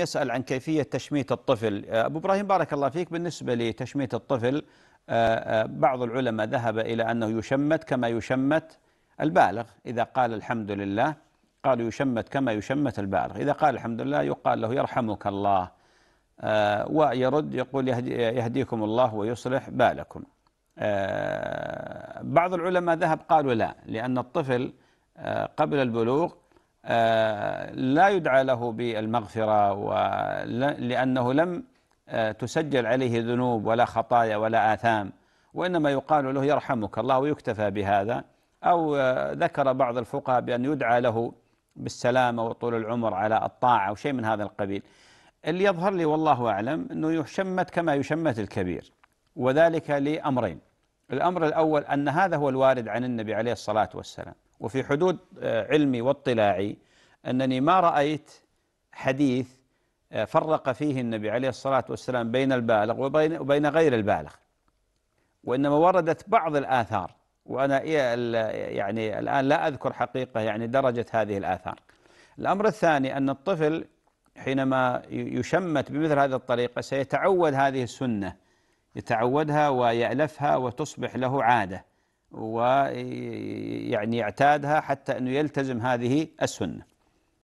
يسأل عن كيفية تشميت الطفل آه، أبو إبراهيم بارك الله فيك بالنسبة لتشميت الطفل آه، آه، بعض العلماء ذهب إلى أنه يشمت كما يشمت البالغ إذا قال الحمد لله قالوا يشمت كما يشمت البالغ إذا قال الحمد لله يقال له يرحمك الله ويرد يقول يهديكم الله ويصلح بالكم بعض العلماء ذهب قالوا لا لأن الطفل قبل البلوغ آه، لا يدعى له بالمغفرة لأنه لم آه، تسجل عليه ذنوب ولا خطايا ولا آثام وإنما يقال له يرحمك الله ويكتفى بهذا أو آه، ذكر بعض الفقهاء بأن يدعى له بالسلامة وطول العمر على الطاعة وشيء من هذا القبيل اللي يظهر لي والله أعلم أنه يشمت كما يشمت الكبير وذلك لأمرين الأمر الأول أن هذا هو الوارد عن النبي عليه الصلاة والسلام وفي حدود آه، علمي واطلاعي أنني ما رأيت حديث آه، فرق فيه النبي عليه الصلاة والسلام بين البالغ وبين, غير البالغ وإنما وردت بعض الآثار وأنا إيه يعني الآن لا أذكر حقيقة يعني درجة هذه الآثار الأمر الثاني أن الطفل حينما يشمت بمثل هذه الطريقة سيتعود هذه السنة يتعودها ويألفها وتصبح له عادة ويعني يعتادها حتى أنه يلتزم هذه السنة